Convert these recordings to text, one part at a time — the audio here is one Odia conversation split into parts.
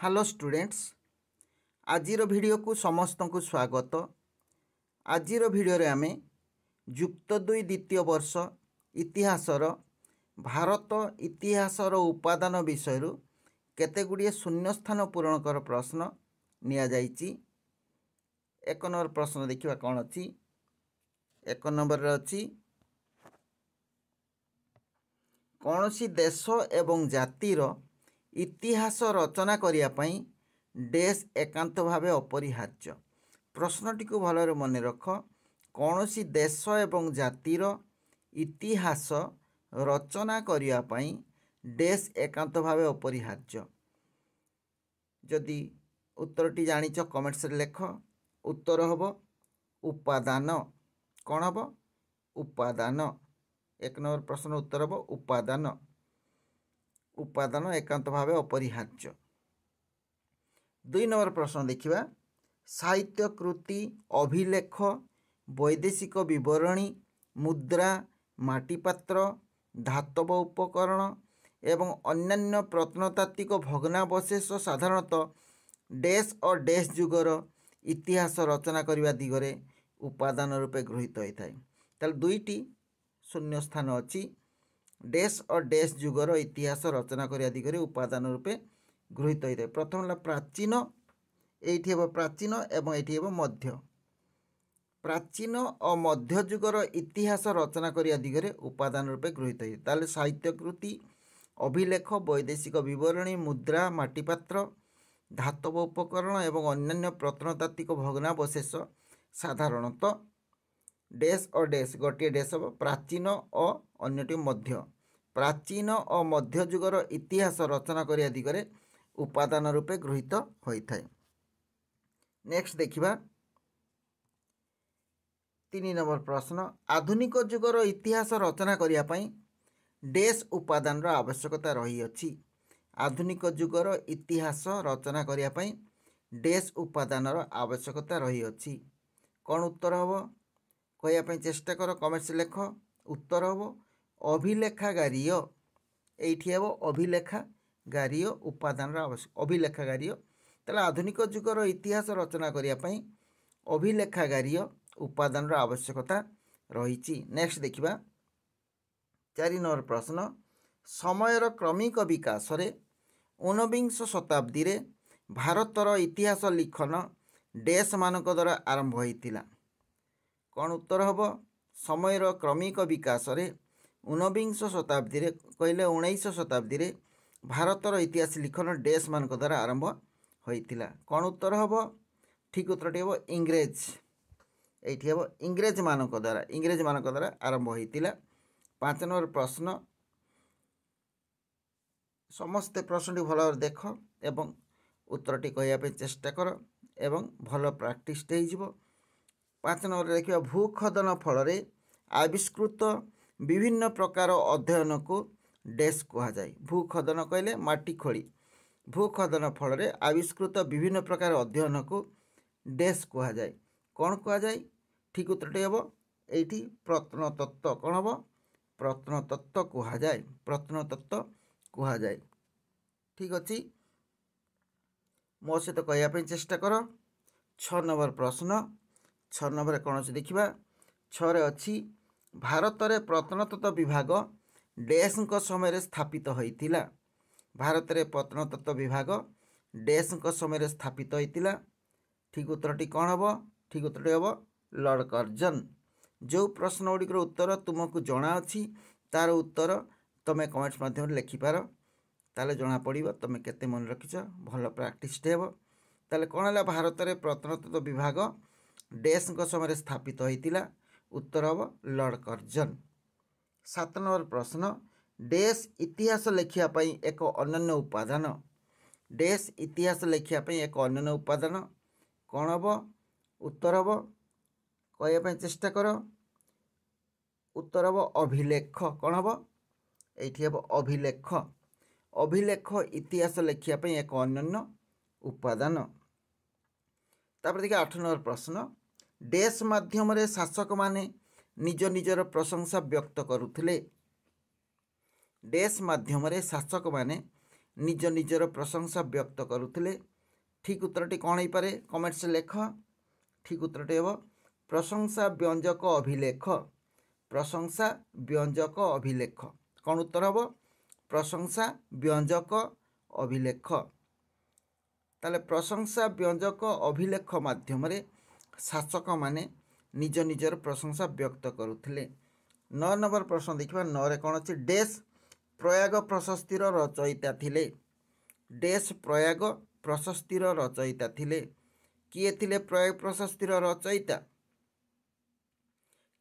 ହ୍ୟାଲୋ ଷ୍ଟୁଡ଼େଣ୍ଟସ୍ ଆଜିର ଭିଡ଼ିଓକୁ ସମସ୍ତଙ୍କୁ ସ୍ୱାଗତ ଆଜିର ଭିଡ଼ିଓରେ ଆମେ ଯୁକ୍ତ ଦୁଇ ଦ୍ୱିତୀୟ ବର୍ଷ ଇତିହାସର ଭାରତ ଇତିହାସର ଉପାଦାନ ବିଷୟରୁ କେତେଗୁଡ଼ିଏ ଶୂନ୍ୟସ୍ଥାନ ପୂରଣକର ପ୍ରଶ୍ନ ନିଆଯାଇଛି ଏକ ନମ୍ବର ପ୍ରଶ୍ନ ଦେଖିବା କ'ଣ ଅଛି ଏକ ନମ୍ବରରେ ଅଛି କୌଣସି ଦେଶ ଏବଂ ଜାତିର ଇତିହାସ ରଚନା କରିବା ପାଇଁ ଡେସ୍ ଏକାନ୍ତ ଭାବେ ଅପରିହାର୍ଯ୍ୟ ପ୍ରଶ୍ନଟିକୁ ଭଲରେ ମନେ ରଖ କୌଣସି ଦେଶ ଏବଂ ଜାତିର ଇତିହାସ ରଚନା କରିବା ପାଇଁ ଡେସ୍ ଏକାନ୍ତ ଭାବେ ଅପରିହାର୍ଯ୍ୟ ଯଦି ଉତ୍ତରଟି ଜାଣିଛ କମେଣ୍ଟସରେ ଲେଖ ଉତ୍ତର ହେବ ଉପାଦାନ କ'ଣ ହେବ ଉପାଦାନ ଏକ ନମ୍ବର ପ୍ରଶ୍ନର ଉତ୍ତର ହେବ ଉପାଦାନ উপাদান একান্ত ভাবে অপরিহার্য দুই নম্বর প্রশ্ন দেখিবা সাহিত্যকৃতি অভিলেখ বৈদেশিক বিবরণী মুদ্রা মাটিপাত্র ধাতব উপকরণ এবং অন্যান্য প্রত্নতাত্ত্বিক ভগ্নাবশেষ সাধারণতঃ ড্যাশ ও ড্যাশ যুগর ইতিহাস রচনা করা দিগরে উপাদান রূপে গৃহীত হয়ে থাকে তাহলে দুইটি শূন্যস্থান অছি ড্যাশ ও ড্যাশ যুগর ইতিহাস রচনা করে আদি করে উপাদান রূপে গৃহীত হয়ে থাকে প্রথম হল প্রাচীন এইটি হব প্রাচীন এবং এটি হব মধ্য প্রাচীন ও মধ্যযুগর ইতিহাস রচনা করা দিগরে উপাদান রূপে গৃহীত হয়েছে তাহলে সাহিত্যকৃতি অভিলেখ বৈদেশিক বিবরণী মুদ্রা মাটিপাত্র ধাতব উপকরণ এবং অন্যান্য প্রত্নতাত্ত্বিক ভগ্নাবশেষ সাধারণত ড্যাশ ও ড্যাশ ଗୋଟିଏ ଡ୍ୟାସ୍ ହେବ ପ୍ରାଚୀନ ଓ ଅନ୍ୟଟି ମଧ୍ୟ ପ୍ରାଚୀନ ଓ ମଧ୍ୟଯୁଗର ଇତିହାସ ରଚନା କରିବା ଦିଗରେ ଉପାଦାନ ରୂପେ ଗୃହୀତ ହୋଇଥାଏ ନେକ୍ସଟ ଦେଖିବା ତିନି ନମ୍ବର ପ୍ରଶ୍ନ ଆଧୁନିକ ଯୁଗର ଇତିହାସ ରଚନା କରିବା ପାଇଁ ଡେସ୍ ଉପାଦାନର ଆବଶ୍ୟକତା ରହିଅଛି ଆଧୁନିକ ଯୁଗର ଇତିହାସ ରଚନା କରିବା ପାଇଁ ଡେସ୍ ଉପାଦାନର ଆବଶ୍ୟକତା ରହିଅଛି କ'ଣ ଉତ୍ତର ହେବ କହିବା ପାଇଁ ଚେଷ୍ଟା କର କମେଣ୍ଟସ୍ ଲେଖ ଉତ୍ତର ହେବ ଅଭିଲେଖାଗାରୀୟ ଏଇଠି ହେବ ଅଭିଲେଖାଗାରୀୟ ଉପାଦାନର ଆବଶ୍ୟକ ଅଭିଲେଖାଗାରୀୟ ତାହେଲେ ଆଧୁନିକ ଯୁଗର ଇତିହାସ ରଚନା କରିବା ପାଇଁ ଅଭିଲେଖାଗାରୀୟ ଉପାଦାନର ଆବଶ୍ୟକତା ରହିଛି ନେକ୍ସଟ ଦେଖିବା ଚାରି ନମ୍ବର ପ୍ରଶ୍ନ ସମୟର କ୍ରମିକ ବିକାଶରେ ଊନବିଂଶ ଶତାବ୍ଦୀରେ ଭାରତର ଇତିହାସ ଲିଖନ ଡେସ୍ମାନଙ୍କ ଦ୍ୱାରା ଆରମ୍ଭ ହୋଇଥିଲା କ'ଣ ଉତ୍ତର ହେବ ସମୟର କ୍ରମିକ ବିକାଶରେ ଉନବିଂଶ ଶତାବ୍ଦୀରେ କହିଲେ ଉଣେଇଶ ଶତାବ୍ଦୀରେ ଭାରତର ଇତିହାସ ଲିଖନ ଡେସ୍ମାନଙ୍କ ଦ୍ୱାରା ଆରମ୍ଭ ହୋଇଥିଲା କ'ଣ ଉତ୍ତର ହେବ ଠିକ୍ ଉତ୍ତରଟି ହେବ ଇଂରେଜ ଏଇଠି ହେବ ଇଂରେଜମାନଙ୍କ ଦ୍ୱାରା ଇଂରେଜମାନଙ୍କ ଦ୍ୱାରା ଆରମ୍ଭ ହୋଇଥିଲା ପାଞ୍ଚ ନମ୍ବର ପ୍ରଶ୍ନ ସମସ୍ତେ ପ୍ରଶ୍ନଟି ଭଲ ଭାବରେ ଦେଖ ଏବଂ ଉତ୍ତରଟି କହିବା ପାଇଁ ଚେଷ୍ଟା କର ଏବଂ ଭଲ ପ୍ରାକ୍ଟିସ୍ଟେ ହେଇଯିବ ପାଞ୍ଚ ନମ୍ବରରେ ଦେଖିବା ଭୂଖୋଦନ ଫଳରେ ଆବିଷ୍କୃତ ବିଭିନ୍ନ ପ୍ରକାର ଅଧ୍ୟୟନକୁ ଡେସ୍କ କୁହାଯାଏ ଭୂଖୋଦନ କହିଲେ ମାଟି ଖୋଳି ଭୂଖୋଦନ ଫଳରେ ଆବିଷ୍କୃତ ବିଭିନ୍ନ ପ୍ରକାର ଅଧ୍ୟୟନକୁ ଡେସ୍କ କୁହାଯାଏ କ'ଣ କୁହାଯାଏ ଠିକ୍ ଉତ୍ତରଟି ହେବ ଏଇଠି ପ୍ରତ୍ନତତ୍ତ୍ୱ କ'ଣ ହେବ ପ୍ରତ୍ନତତ୍ତ୍ୱ କୁହାଯାଏ ପ୍ରତ୍ନତତ୍ତ୍ୱ କୁହାଯାଏ ଠିକ୍ ଅଛି ମୋ ସହିତ କହିବା ପାଇଁ ଚେଷ୍ଟା କର ଛଅ ନମ୍ବର ପ୍ରଶ୍ନ ଛଅ ନମ୍ବରରେ କ'ଣ ଅଛି ଦେଖିବା ଛଅରେ ଅଛି ଭାରତରେ ପ୍ରତ୍ନତତ୍ତ୍ୱ ବିଭାଗ ଡେସ୍ଙ୍କ ସମୟରେ ସ୍ଥାପିତ ହୋଇଥିଲା ଭାରତରେ ପ୍ରତ୍ନତତ୍ତ୍ୱ ବିଭାଗ ଡେସ୍ଙ୍କ ସମୟରେ ସ୍ଥାପିତ ହୋଇଥିଲା ଠିକ୍ ଉତ୍ତରଟି କ'ଣ ହେବ ଠିକ୍ ଉତ୍ତରଟି ହେବ ଲର୍ଡ଼ କର୍ଜନ ଯେଉଁ ପ୍ରଶ୍ନ ଗୁଡ଼ିକର ଉତ୍ତର ତୁମକୁ ଜଣାଅଛି ତା'ର ଉତ୍ତର ତୁମେ କମେଣ୍ଟସ୍ ମାଧ୍ୟମରେ ଲେଖିପାର ତାହେଲେ ଜଣାପଡ଼ିବ ତୁମେ କେତେ ମନେ ରଖିଛ ଭଲ ପ୍ରାକ୍ଟିସ୍ଟେ ହେବ ତାହେଲେ କ'ଣ ହେଲା ଭାରତରେ ପ୍ରତ୍ନତତ୍ତ୍ୱ ବିଭାଗ ଡେସ୍ଙ୍କ ସମୟରେ ସ୍ଥାପିତ ହୋଇଥିଲା ଉତ୍ତର ହେବ ଲର୍ଡ଼ କର୍ଜନ୍ ସାତ ନମ୍ବର ପ୍ରଶ୍ନ ଡେସ୍ ଇତିହାସ ଲେଖିବା ପାଇଁ ଏକ ଅନନ୍ୟ ଉପାଦାନ ଡେସ୍ ଇତିହାସ ଲେଖିବା ପାଇଁ ଏକ ଅନନ୍ୟ ଉପାଦାନ କ'ଣ ହେବ ଉତ୍ତର ହେବ କହିବା ପାଇଁ ଚେଷ୍ଟା କର ଉତ୍ତର ହେବ ଅଭିଲେଖ କ'ଣ ହେବ ଏଇଠି ହେବ ଅଭିଲେଖ ଅଭିଲେଖ ଇତିହାସ ଲେଖିବା ପାଇଁ ଏକ ଅନନ୍ୟ ଉପାଦାନ ତାପରେ ଦେଖିବା ଆଠ ନମ୍ବର ପ୍ରଶ୍ନ ଡେସ୍ ମାଧ୍ୟମରେ ଶାସକମାନେ ନିଜ ନିଜର ପ୍ରଶଂସା ବ୍ୟକ୍ତ କରୁଥିଲେ ଡେସ୍ ମାଧ୍ୟମରେ ଶାସକମାନେ ନିଜ ନିଜର ପ୍ରଶଂସା ବ୍ୟକ୍ତ କରୁଥିଲେ ଠିକ୍ ଉତ୍ତରଟି କ'ଣ ହେଇପାରେ କମେଣ୍ଟସ୍ ଲେଖ ଠିକ୍ ଉତ୍ତରଟି ହେବ ପ୍ରଶଂସା ବ୍ୟଞ୍ଜକ ଅଭିଲେଖ ପ୍ରଶଂସା ବ୍ୟଞ୍ଜକ ଅଭିଲେଖ କ'ଣ ଉତ୍ତର ହେବ ପ୍ରଶଂସା ବ୍ୟଞ୍ଜକ ଅଭିଲେଖ ତାହେଲେ ପ୍ରଶଂସା ବ୍ୟଞ୍ଜକ ଅଭିଲେଖ ମାଧ୍ୟମରେ ଶାସକମାନେ ନିଜ ନିଜର ପ୍ରଶଂସା ବ୍ୟକ୍ତ କରୁଥିଲେ ନଅ ନମ୍ବର ପ୍ରଶ୍ନ ଦେଖିବା ନଅରେ କ'ଣ ଅଛି ଡେସ୍ ପ୍ରୟାଗ ପ୍ରଶସ୍ତିର ରଚୟିତା ଥିଲେ ଡେସ୍ ପ୍ରୟାଗ ପ୍ରଶସ୍ତିର ରଚୟିତା ଥିଲେ କିଏ ଥିଲେ ପ୍ରୟାଗ ପ୍ରଶସ୍ତିର ରଚୟିତା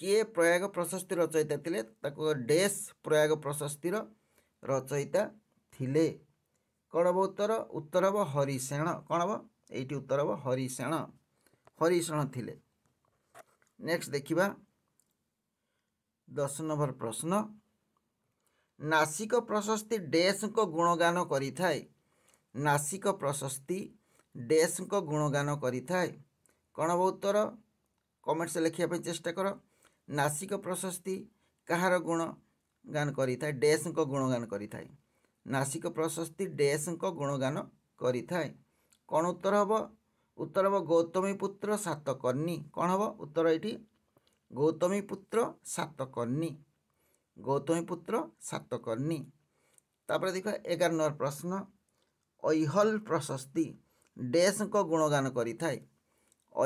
କିଏ ପ୍ରୟାଗ ପ୍ରଶସ୍ତି ରଚୟିତା ଥିଲେ ତାକୁ ଡେସ୍ ପ୍ରୟାଗ ପ୍ରଶସ୍ତିର ରଚୟିତା ଥିଲେ କ'ଣ ହେବ ଉତ୍ତର ଉତ୍ତର ହେବ ହରିସେଣ କ'ଣ ହେବ ଏଇଠି ଉତ୍ତର ହେବ ହରିସେଣ ହରିଷଣ ଥିଲେ ନେକ୍ସଟ ଦେଖିବା ଦଶ ନମ୍ବର ପ୍ରଶ୍ନ ନାସିକ ପ୍ରଶସ୍ତି ଡେସ୍ଙ୍କ ଗୁଣଗାନ କରିଥାଏ ନାସିକ ପ୍ରଶସ୍ତି ଡେସ୍ଙ୍କ ଗୁଣଗାନ କରିଥାଏ କ'ଣ ଉତ୍ତର କମେଣ୍ଟସ୍ ଲେଖିବା ପାଇଁ ଚେଷ୍ଟା କର ନାସିକ ପ୍ରଶସ୍ତି କାହାର ଗୁଣଗାନ କରିଥାଏ ଡେସ୍ଙ୍କ ଗୁଣଗାନ କରିଥାଏ ନାସିକ ପ୍ରଶସ୍ତି ଡେସ୍ଙ୍କ ଗୁଣଗାନ କରିଥାଏ କ'ଣ ଉତ୍ତର ହେବ ଉତ୍ତର ହେବ ଗୌତମୀ ପୁତ୍ର ସାତକର୍ଣ୍ଣୀ କ'ଣ ହେବ ଉତ୍ତର ଏଇଠି ଗୌତମୀ ପୁତ୍ର ସାତକର୍ଣ୍ଣୀ ଗୌତମୀ ପୁତ୍ର ସାତକର୍ଣ୍ଣୀ ତାପରେ ଦେଖ ଏଗାର ନମ୍ବର ପ୍ରଶ୍ନ ଐହଲ ପ୍ରଶସ୍ତି ଡେସ୍ଙ୍କ ଗୁଣଗାନ କରିଥାଏ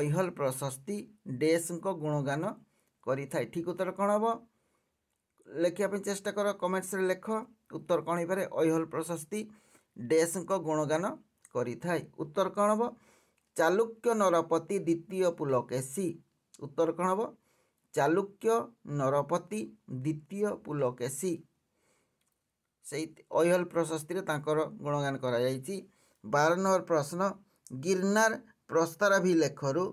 ଐହଲ ପ୍ରଶସ୍ତି ଡେସ୍ଙ୍କ ଗୁଣଗାନ କରିଥାଏ ଠିକ୍ ଉତ୍ତର କ'ଣ ହେବ ଲେଖିବା ପାଇଁ ଚେଷ୍ଟା କର କମେଣ୍ଟସ୍ରେ ଲେଖ ଉତ୍ତର କ'ଣ ହେଇପାରେ ଐହଲ ପ୍ରଶସ୍ତି ଡେସ୍ଙ୍କ ଗୁଣଗାନ କରିଥାଏ ଉତ୍ତର କ'ଣ ହେବ ଚାଲୁକ୍ୟ ନରପତି ଦ୍ୱିତୀୟ ପୁଲକେଶୀ ଉତ୍ତର କ'ଣ ହେବ ଚାଲୁକ୍ୟ ନରପତି ଦ୍ୱିତୀୟ ପୁଲକେଶୀ ସେଇ ଅହଲ ପ୍ରଶସ୍ତିରେ ତାଙ୍କର ଗୁଣଗାନ କରାଯାଇଛି ବାର ନମ୍ବର ପ୍ରଶ୍ନ ଗିର୍ନାର ପ୍ରସ୍ତାରଭି ଲେଖରୁ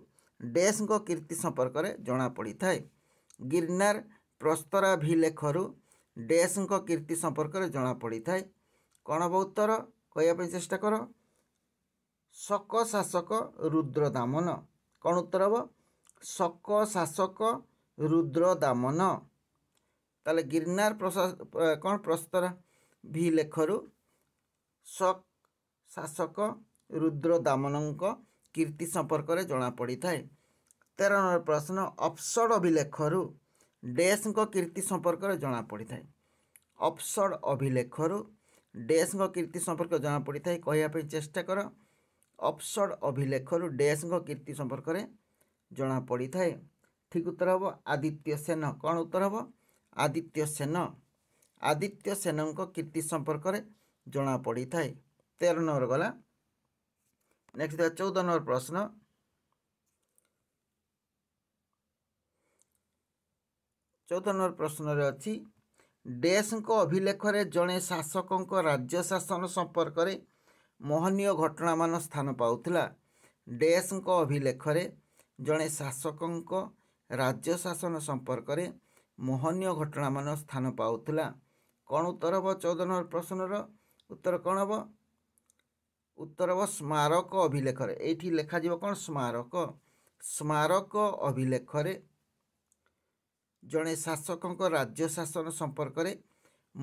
ଡେସ୍ଙ୍କ କୀର୍ତ୍ତି ସମ୍ପର୍କରେ ଜଣାପଡ଼ିଥାଏ ଗିର୍ନାର ପ୍ରସ୍ତରାଭି ଲେଖରୁ ଡେସ୍ଙ୍କ କୀର୍ତ୍ତି ସମ୍ପର୍କରେ ଜଣାପଡ଼ିଥାଏ କ'ଣ ବ ଉତ୍ତର କହିବା ପାଇଁ ଚେଷ୍ଟା କର ଶକ ଶାସକ ରୁଦ୍ର ଦାମନ କ'ଣ ଉତ୍ତର ହେବ ଶକ ଶାସକ ରୁଦ୍ର ଦାମନ ତାହେଲେ ଗିରନାର କ'ଣ ପ୍ରସ୍ତର ଭି ଲେଖରୁ ଶକ୍ ଶାସକ ରୁଦ୍ର ଦାମନଙ୍କ କୀର୍ତ୍ତି ସମ୍ପର୍କରେ ଜଣାପଡ଼ିଥାଏ ତେର ନମ୍ବର ପ୍ରଶ୍ନ ଅପ୍ସଡ଼ ଅଭିଲେଖରୁ ଡେସ୍ଙ୍କ କୀର୍ତ୍ତି ସମ୍ପର୍କରେ ଜଣାପଡ଼ିଥାଏ ଅପ୍ସଡ଼ ଅଭିଲେଖରୁ ଡେସ୍ଙ୍କ କୀର୍ତ୍ତି ସମ୍ପର୍କ ଜଣାପଡ଼ିଥାଏ କହିବା ପାଇଁ ଚେଷ୍ଟା କର ଅପସଡ଼ ଅଭିଲେଖରୁ ଡେସ୍ଙ୍କ କୀର୍ତ୍ତି ସମ୍ପର୍କରେ ଜଣାପଡ଼ିଥାଏ ଠିକ୍ ଉତ୍ତର ହେବ ଆଦିତ୍ୟ ସେନ କ'ଣ ଉତ୍ତର ହେବ ଆଦିତ୍ୟ ସେନ ଆଦିତ୍ୟ ସେନଙ୍କ କୀର୍ତ୍ତି ସମ୍ପର୍କରେ ଜଣାପଡ଼ିଥାଏ ତେର ନମ୍ବର ଗଲା ନେକ୍ସଟ ଥିବା ଚଉଦ ନମ୍ବର ପ୍ରଶ୍ନ ଚଉଦ ନମ୍ବର ପ୍ରଶ୍ନରେ ଅଛି ଡେସ୍ଙ୍କ ଅଭିଲେଖରେ ଜଣେ ଶାସକଙ୍କ ରାଜ୍ୟ ଶାସନ ସମ୍ପର୍କରେ ମହନୀୟ ଘଟଣାମାନ ସ୍ଥାନ ପାଉଥିଲା ଡେସ୍ଙ୍କ ଅଭିଲେଖରେ ଜଣେ ଶାସକଙ୍କ ରାଜ୍ୟ ଶାସନ ସମ୍ପର୍କରେ ମହନୀୟ ଘଟଣାମାନ ସ୍ଥାନ ପାଉଥିଲା କ'ଣ ଉତ୍ତର ହେବ ଚଉଦ ନମ୍ବର ପ୍ରଶ୍ନର ଉତ୍ତର କ'ଣ ହେବ ଉତ୍ତର ହେବ ସ୍ମାରକ ଅଭିଲେଖରେ ଏଇଠି ଲେଖାଯିବ କ'ଣ ସ୍ମାରକ ସ୍ମାରକ ଅଭିଲେଖରେ ଜଣେ ଶାସକଙ୍କ ରାଜ୍ୟ ଶାସନ ସମ୍ପର୍କରେ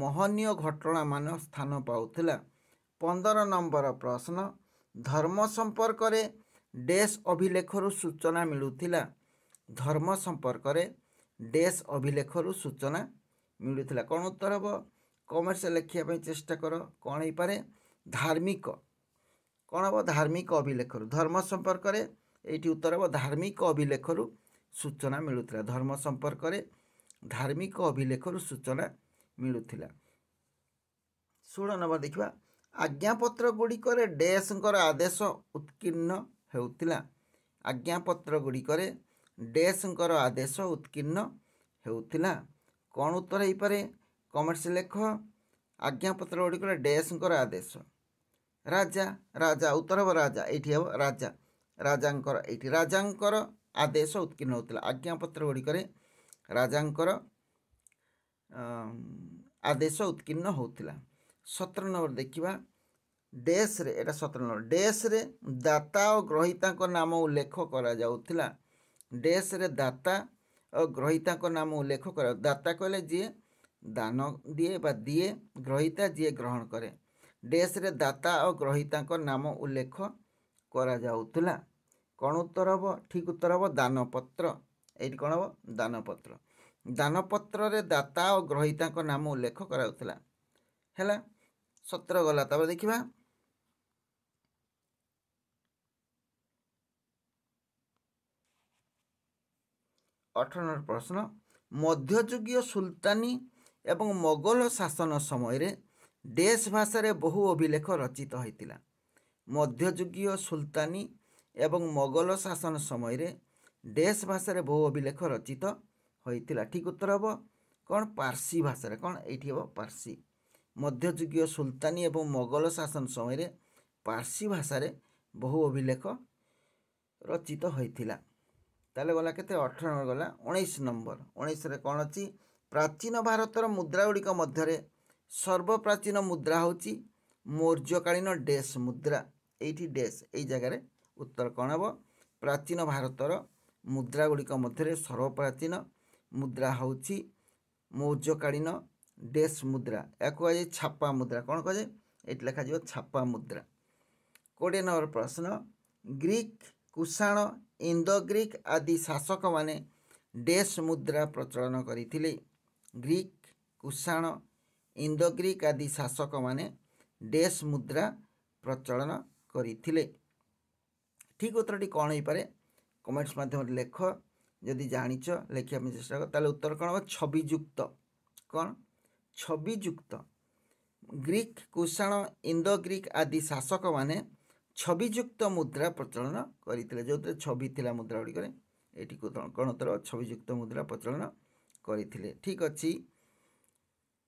ମହନୀୟ ଘଟଣାମାନ ସ୍ଥାନ ପାଉଥିଲା ପନ୍ଦର ନମ୍ବର ପ୍ରଶ୍ନ ଧର୍ମ ସମ୍ପର୍କରେ ଡେସ୍ ଅଭିଲେଖରୁ ସୂଚନା ମିଳୁଥିଲା ଧର୍ମ ସମ୍ପର୍କରେ ଡେସ୍ ଅଭିଲେଖରୁ ସୂଚନା ମିଳୁଥିଲା କ'ଣ ଉତ୍ତର ହେବ କମର୍ସ ଲେଖିବା ପାଇଁ ଚେଷ୍ଟା କର କ'ଣ ହେଇପାରେ ଧାର୍ମିକ କ'ଣ ହେବ ଧାର୍ମିକ ଅଭିଲେଖରୁ ଧର୍ମ ସମ୍ପର୍କରେ ଏଇଠି ଉତ୍ତର ହେବ ଧାର୍ମିକ ଅଭିଲେଖରୁ ସୂଚନା ମିଳୁଥିଲା ଧର୍ମ ସମ୍ପର୍କରେ ଧାର୍ମିକ ଅଭିଲେଖରୁ ସୂଚନା ମିଳୁଥିଲା ଷୋହଳ ନମ୍ବର ଦେଖିବା ଆଜ୍ଞାପତ୍ର ଗୁଡ଼ିକରେ ଡେସ୍ଙ୍କର ଆଦେଶ ଉତ୍କୀର୍ଣ୍ଣ ହେଉଥିଲା ଆଜ୍ଞାପତ୍ର ଗୁଡ଼ିକରେ ଡେସ୍ଙ୍କର ଆଦେଶ ଉତ୍କୀର୍ଣ୍ଣ ହେଉଥିଲା କ'ଣ ଉତ୍ତର ହେଇପାରେ କମେଣ୍ଟସ୍ ଲେଖ ଆଜ୍ଞାପତ୍ର ଗୁଡ଼ିକରେ ଡେସ୍ଙ୍କର ଆଦେଶ ରାଜା ରାଜା ଉତ୍ତର ହେବ ରାଜା ଏଇଠି ହେବ ରାଜା ରାଜାଙ୍କର ଏଇଠି ରାଜାଙ୍କର ଆଦେଶ ଉତ୍କୀର୍ଣ୍ଣ ହେଉଥିଲା ଆଜ୍ଞାପତ୍ର ଗୁଡ଼ିକରେ ରାଜାଙ୍କର ଆଦେଶ ଉତ୍କୀର୍ଣ୍ଣ ହେଉଥିଲା ସତର ନମ୍ବର ଦେଖିବା ଡେସ୍ରେ ଏଇଟା ସତର ନମ୍ବର ଡେସ୍ରେ ଦାତା ଓ ଗ୍ରହିତାଙ୍କ ନାମ ଉଲ୍ଲେଖ କରାଯାଉଥିଲା ଡେସ୍ରେ ଦାତା ଓ ଗ୍ରହିତାଙ୍କ ନାମ ଉଲ୍ଲେଖ କରା ଦାତା କହିଲେ ଯିଏ ଦାନ ଦିଏ ବା ଦିଏ ଗ୍ରହିତା ଯିଏ ଗ୍ରହଣ କରେ ଡେସ୍ରେ ଦାତା ଓ ଗ୍ରହିତାଙ୍କ ନାମ ଉଲ୍ଲେଖ କରାଯାଉଥିଲା କ'ଣ ଉତ୍ତର ହେବ ଠିକ୍ ଉତ୍ତର ହେବ ଦାନପତ୍ର ଏଇଠି କ'ଣ ହେବ ଦାନପତ୍ର ଦାନପତ୍ରରେ ଦାତା ଓ ଗ୍ରହିତାଙ୍କ ନାମ ଉଲ୍ଲେଖ କରାଯାଉଥିଲା ହେଲା ସତର ଗଲା ତାପରେ ଦେଖିବା ଅଠର ନମ୍ବର ପ୍ରଶ୍ନ ମଧ୍ୟଯୁଗୀୟ ସୁଲତାନୀ ଏବଂ ମୋଗଲ ଶାସନ ସମୟରେ ଡେସ୍ ଭାଷାରେ ବହୁ ଅଭିଲେଖ ରଚିତ ହୋଇଥିଲା ମଧ୍ୟଯୁଗୀୟ ସୁଲତାନୀ ଏବଂ ମୋଗଲ ଶାସନ ସମୟରେ ଡେସ୍ ଭାଷାରେ ବହୁ ଅଭିଲେଖ ରଚିତ ହୋଇଥିଲା ଠିକ୍ ଉତ୍ତର ହେବ କ'ଣ ପାର୍ସି ଭାଷାରେ କ'ଣ ଏଇଠି ହେବ ପାର୍ସି ମଧ୍ୟଯୁଗୀୟ ସୁଲତାନୀ ଏବଂ ମୋଗଲ ଶାସନ ସମୟରେ ପାର୍ସି ଭାଷାରେ ବହୁ ଅଭିଲେଖ ରଚିତ ହୋଇଥିଲା ତାହେଲେ ଗଲା କେତେ ଅଠର ନମ୍ବର ଗଲା ଉଣେଇଶ ନମ୍ବର ଉଣେଇଶରେ କ'ଣ ଅଛି ପ୍ରାଚୀନ ଭାରତର ମୁଦ୍ରା ଗୁଡ଼ିକ ମଧ୍ୟରେ ସର୍ବପ୍ରାଚୀନ ମୁଦ୍ରା ହେଉଛି ମୌର୍ଯ୍ୟକାଳୀନ ଡେସ୍ ମୁଦ୍ରା ଏଇଠି ଡେସ୍ ଏଇ ଜାଗାରେ ଉତ୍ତର କ'ଣ ହେବ ପ୍ରାଚୀନ ଭାରତର ମୁଦ୍ରାଗୁଡ଼ିକ ମଧ୍ୟରେ ସର୍ବପ୍ରାଚୀନ ମୁଦ୍ରା ହେଉଛି ମୌର୍ଯ୍ୟକାଳୀନ ଡେସ୍ ମୁଦ୍ରା ଏହାକୁ କୁହାଯାଏ ଛାପା ମୁଦ୍ରା କ'ଣ କୁହାଯାଏ ଏଠି ଲେଖାଯିବ ଛାପା ମୁଦ୍ରା କୋଡ଼ିଏ ନମ୍ବର ପ୍ରଶ୍ନ ଗ୍ରୀକ୍ କୁଷାଣ ଇନ୍ଦୋ ଗ୍ରୀକ୍ ଆଦି ଶାସକମାନେ ଡେସ୍ ମୁଦ୍ରା ପ୍ରଚଳନ କରିଥିଲେ ଗ୍ରୀକ୍ କୁଷାଣ ଇନ୍ଦୋ ଗ୍ରୀକ୍ ଆଦି ଶାସକମାନେ ଡେସ୍ ମୁଦ୍ରା ପ୍ରଚଳନ କରିଥିଲେ ଠିକ୍ ଉତ୍ତରଟି କ'ଣ ହେଇପାରେ କମେଣ୍ଟସ୍ ମାଧ୍ୟମରେ ଲେଖ ଯଦି ଜାଣିଛ ଲେଖିବା ପାଇଁ ଚେଷ୍ଟା କର ତାହେଲେ ଉତ୍ତର କ'ଣ ହେବ ଛବିଯୁକ୍ତ କ'ଣ ଛବିଯୁକ୍ତ ଗ୍ରୀକ୍ କୁଷାଣ ଇଣ୍ଡୋ ଗ୍ରୀକ୍ ଆଦି ଶାସକମାନେ ଛବିଯୁକ୍ତ ମୁଦ୍ରା ପ୍ରଚଳନ କରିଥିଲେ ଯେଉଁଥିରେ ଛବି ଥିଲା ମୁଦ୍ରା ଗୁଡ଼ିକରେ ଏଠି ଗଣତର ଛବିଯୁକ୍ତ ମୁଦ୍ରା ପ୍ରଚଳନ କରିଥିଲେ ଠିକ୍ ଅଛି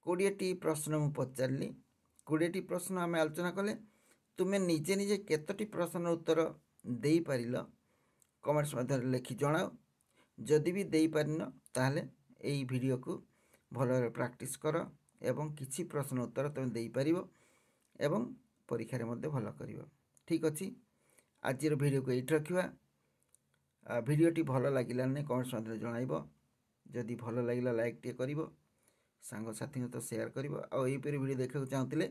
କୋଡ଼ିଏଟି ପ୍ରଶ୍ନ ମୁଁ ପଚାରିଲି କୋଡ଼ିଏଟି ପ୍ରଶ୍ନ ଆମେ ଆଲୋଚନା କଲେ ତୁମେ ନିଜେ ନିଜେ କେତୋଟି ପ୍ରଶ୍ନର ଉତ୍ତର ଦେଇପାରିଲ କମେଣ୍ଟସ୍ ମଧ୍ୟରେ ଲେଖି ଜଣାଅ ଯଦି ବି ଦେଇପାରିନ ତାହେଲେ ଏହି ଭିଡ଼ିଓକୁ ଭଲରେ ପ୍ରାକ୍ଟିସ୍ କର ଏବଂ କିଛି ପ୍ରଶ୍ନ ଉତ୍ତର ତୁମେ ଦେଇପାରିବ ଏବଂ ପରୀକ୍ଷାରେ ମଧ୍ୟ ଭଲ କରିବ ଠିକ୍ ଅଛି ଆଜିର ଭିଡ଼ିଓକୁ ଏଇଠି ରଖିବା ଭିଡ଼ିଓଟି ଭଲ ଲାଗିଲା ନାହିଁ କମେଣ୍ଟସ୍ ମଧ୍ୟରେ ଜଣାଇବ ଯଦି ଭଲ ଲାଗିଲା ଲାଇକ୍ଟିଏ କରିବ ସାଙ୍ଗସାଥିଙ୍କ ସହିତ ସେୟାର କରିବ ଆଉ ଏହିପରି ଭିଡ଼ିଓ ଦେଖିବାକୁ ଚାହୁଁଥିଲେ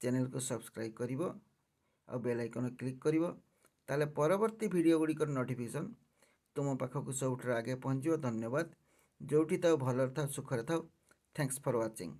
ଚ୍ୟାନେଲ୍କୁ ସବସ୍କ୍ରାଇବ୍ କରିବ ଆଉ ବେଲ୍ ଆଇକନ୍ କ୍ଲିକ୍ କରିବ ତାହେଲେ ପରବର୍ତ୍ତୀ ଭିଡ଼ିଓ ଗୁଡ଼ିକର ନୋଟିଫିକେସନ୍ ତୁମ ପାଖକୁ ସବୁଠାରୁ ଆଗେ ପହଞ୍ଚିବ ଧନ୍ୟବାଦ जोटी था भल था सुखर था थैंक्स फर व्वाचिंग